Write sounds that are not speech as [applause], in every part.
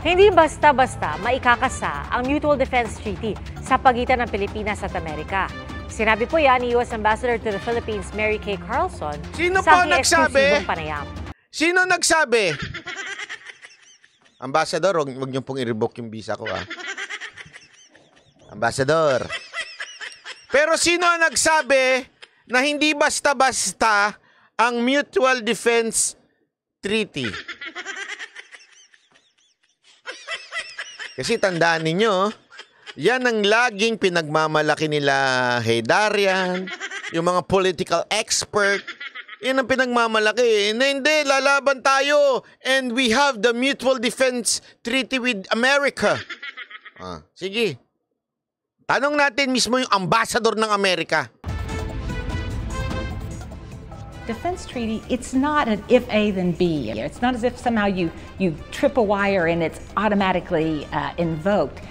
Hindi basta-basta maikakasa ang Mutual Defense Treaty sa pagitan ng Pilipinas at Amerika. Sinabi po yan ni U.S. Ambassador to the Philippines Mary Kay Carlson Sino sa po nagsabi? panayam. Sino nagsabi? Ambassador, wag, wag niyo pong i-revoke yung visa ko ha? Ah. Ambassador. Pero sino ang nagsabi na hindi basta-basta ang Mutual Defense Treaty? Kasi tandaan ninyo, yan ang laging pinagmamalaki nila Heydarian, yung mga political expert. Yan ang pinagmamalaki. Na hindi, lalaban tayo. And we have the Mutual Defense Treaty with America. Ah, sige. Tanong natin mismo yung ambassador ng Amerika defense treaty, it's not an if A then B. It's not as if somehow you, you trip a wire and it's automatically uh, invoked.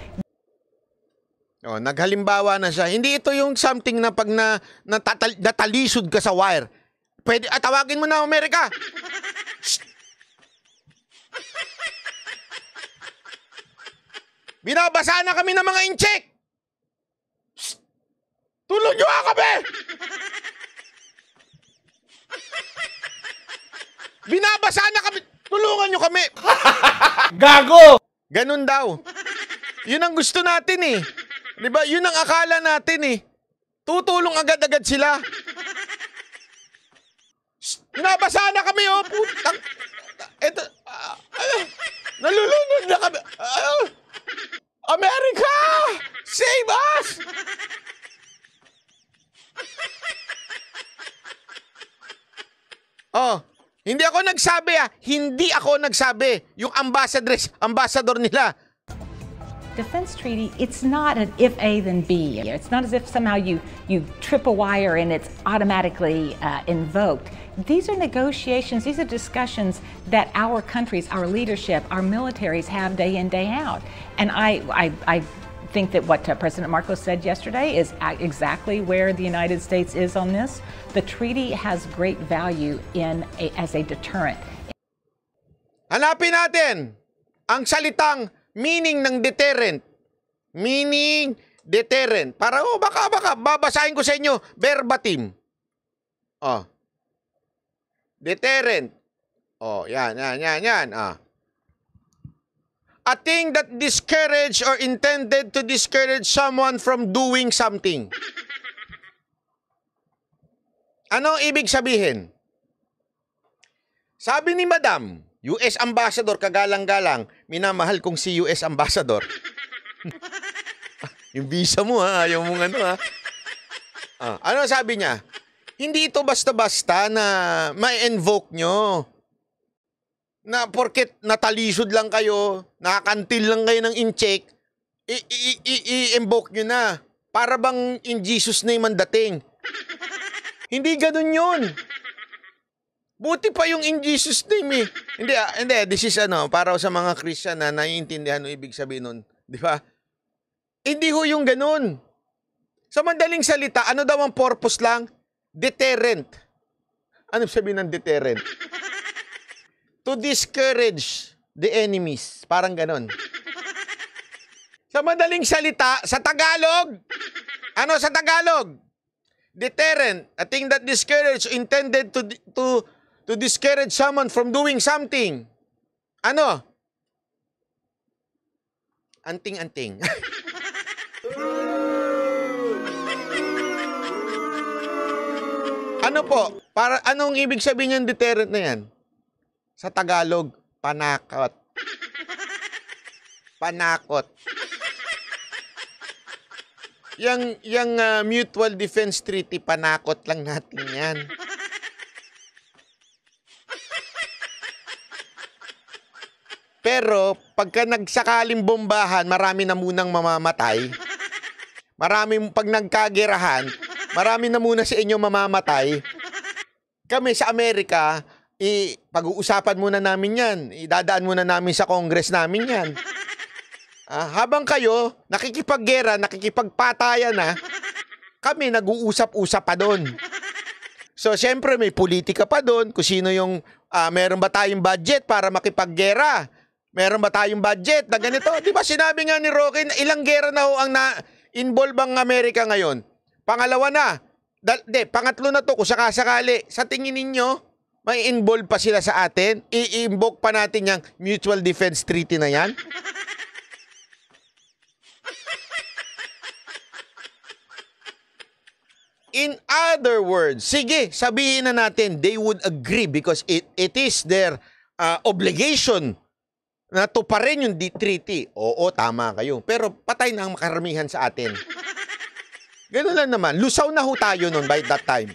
Oh, naghalimbawa na siya. Hindi ito yung something na pag na, natatal, natalisod ka sa wire. Pwede, at ah, tawagin mo na Amerika. Binabasa na kami ng mga incheck. Tulong nyo ako, be! sana kami. Tulungan nyo kami. [laughs] Gago! Ganun daw. Yun ang gusto natin eh. Di ba? Yun ang akala natin eh. Tutulong agad-agad sila. Nabasa na kami oh. Putang. Ito. Uh, ah, nalulunod na kami. Uh, ah, America! Save us! Oh. Hindi ako nagsabi ah. Hindi ako nagsabi. Yung ambassadress, ambassador nila. Defense treaty, it's not an if A then B. It's not as if somehow you you trip a wire and it's automatically uh, invoked. These are negotiations, these are discussions that our countries, our leadership, our militaries have day in, day out. And I, I, I think that what uh, President Marcos said yesterday is exactly where the United States is on this. The treaty has great value in a, as a deterrent. Hanapin natin ang salitang meaning ng deterrent. Meaning deterrent. Para, oh, baka, baka, babasahin ko sa inyo verbatim. Oh. Deterrent. Oh, yan, yan, yan, yan. Ah a thing that discourage or intended to discourage someone from doing something. Ano ibig sabihin? Sabi ni Madam, US Ambassador, kagalang-galang, minamahal kong si US Ambassador. [laughs] Yung visa mo ha, ayaw mong ano ha. Ah, ano sabi niya? Hindi ito basta-basta na ma-invoke nyo na porket natalisod lang kayo, nakakantil lang kayo ng incheck, i-invoke nyo na. Para bang in Jesus name ang dating. Hindi ganun yun. Buti pa yung in Jesus name eh. Hindi, ah, hindi, this is ano, para sa mga Christian na naiintindihan ng ibig sabihin nun. Di ba? Hindi ho yung ganun. Sa mandaling salita, ano daw ang purpose lang? Deterrent. Ano sabihin ng deterrent? to discourage the enemies. Parang ganon. sa madaling salita, sa Tagalog, ano sa Tagalog? Deterrent, a thing that discourage intended to to to discourage someone from doing something. Ano? Anting-anting. [laughs] ano po? Para anong ibig sabihin ng deterrent na 'yan? Sa Tagalog, panakot. [laughs] Panakot. Yang, yang uh, Mutual Defense Treaty, panakot lang natin yan. Pero pagka nagsakaling bombahan, marami na munang mamamatay. Marami pag nagkagerahan, marami na muna sa inyo mamamatay. Kami sa Amerika, i pag-uusapan muna namin 'yan. Idadaan muna namin sa Congress namin 'yan. Ah, habang kayo nakikipaggera, nakikipagpatayan na, kami nag-uusap-usap pa doon. So, syempre may politika pa doon kung sino yung uh, meron ba tayong budget para makipaggera. Meron ba tayong budget na ganito? 'Di ba sinabi nga ni Rocky, ilang gera na ho ang na involve ang Amerika ngayon? Pangalawa na. Dal- de, pangatlo na 'to kung sakasakali. Sa tingin ninyo, may involve pa sila sa atin? I-invoke pa natin yung mutual defense treaty na yan? In other words, sige, sabihin na natin they would agree because it, it is their uh, obligation na tuparin yung treaty. Oo, tama kayo. Pero patay na ang makaramihan sa atin. Ganun lang naman. Lusaw na ho tayo nun by that time.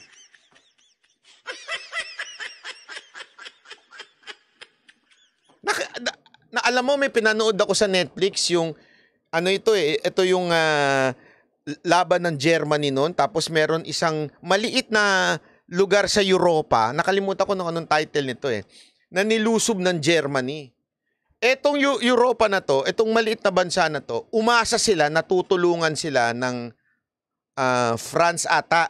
alam mo, may pinanood ako sa Netflix yung, ano ito eh, ito yung uh, laban ng Germany noon. Tapos meron isang maliit na lugar sa Europa. Nakalimutan ko ng anong title nito eh. Na nilusob ng Germany. Etong U- Europa na to, etong maliit na bansa na to, umasa sila, natutulungan sila ng uh, France ata.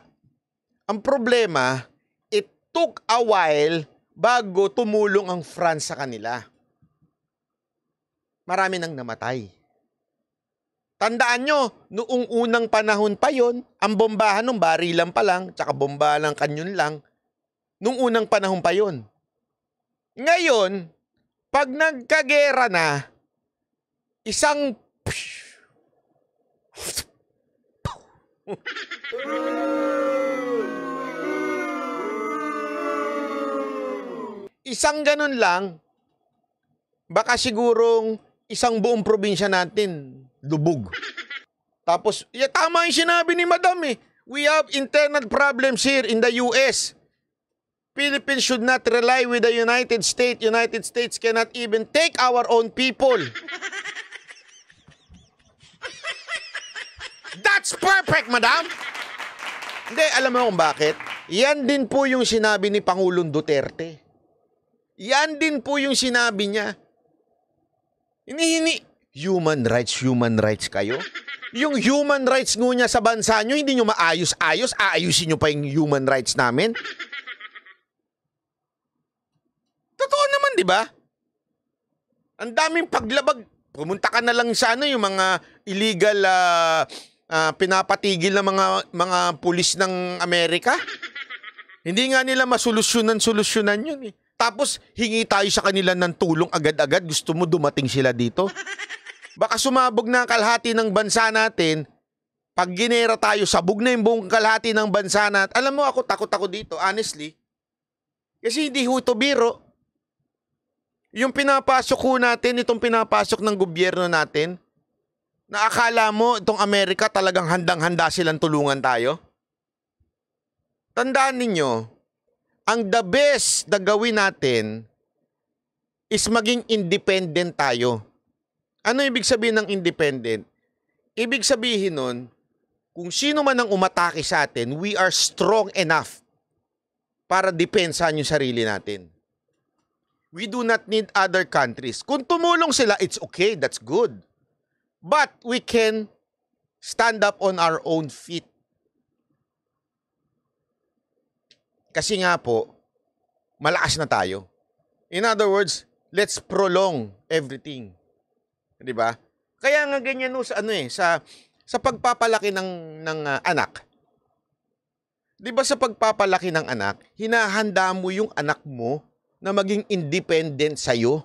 Ang problema, it took a while bago tumulong ang France sa kanila marami nang namatay. Tandaan nyo, noong unang panahon pa yon, ang bombahan ng barilan pa lang, tsaka bombahan ng kanyon lang, noong unang panahon pa yon. Ngayon, pag nagkagera na, isang [laughs] isang ganun lang, baka sigurong isang buong probinsya natin, lubog. Tapos, ya, tama yung sinabi ni Madam eh. We have internal problems here in the US. Philippines should not rely with the United States. United States cannot even take our own people. That's perfect, madam! Hindi, alam mo kung bakit? Yan din po yung sinabi ni Pangulong Duterte. Yan din po yung sinabi niya Hinihini. Human rights, human rights kayo. Yung human rights nyo niya sa bansa nyo, hindi nyo maayos-ayos, aayusin nyo pa yung human rights namin. Totoo naman, di ba? Ang daming paglabag. Pumunta ka na lang sa ano, yung mga illegal uh, uh, pinapatigil ng mga mga pulis ng Amerika. Hindi nga nila masolusyonan-solusyonan yun eh. Tapos hingi tayo sa kanila ng tulong agad-agad. Gusto mo dumating sila dito? [laughs] Baka sumabog na kalhati ng bansa natin. Pag ginera tayo, sabog na yung buong kalhati ng bansa natin. Alam mo ako, takot ako dito, honestly. Kasi hindi ho ito biro. Yung pinapasok ko natin, itong pinapasok ng gobyerno natin, na akala mo itong Amerika talagang handang-handa silang tulungan tayo? Tandaan ninyo, ang the best na gawin natin is maging independent tayo. Ano ibig sabihin ng independent? Ibig sabihin nun, kung sino man ang umatake sa atin, we are strong enough para depensahan yung sarili natin. We do not need other countries. Kung tumulong sila, it's okay, that's good. But we can stand up on our own feet. Kasi nga po, malakas na tayo. In other words, let's prolong everything. 'Di ba? Kaya nga ganyan no sa ano eh, sa sa pagpapalaki ng ng uh, anak. 'Di ba sa pagpapalaki ng anak, hinahanda mo yung anak mo na maging independent sa iyo.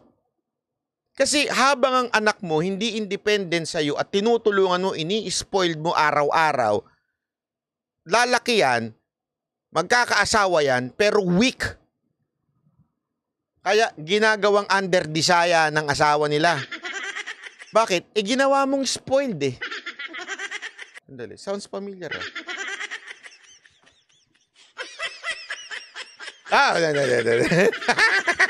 Kasi habang ang anak mo hindi independent sa iyo at tinutulungan mo, ini-spoiled mo araw-araw, lalaki yan Magkakaasawa yan pero weak. Kaya ginagawang under desire ng asawa nila. Bakit? Eh ginawa mong spoiled eh. Sandali, sounds familiar eh. Ah, ah [laughs] [laughs]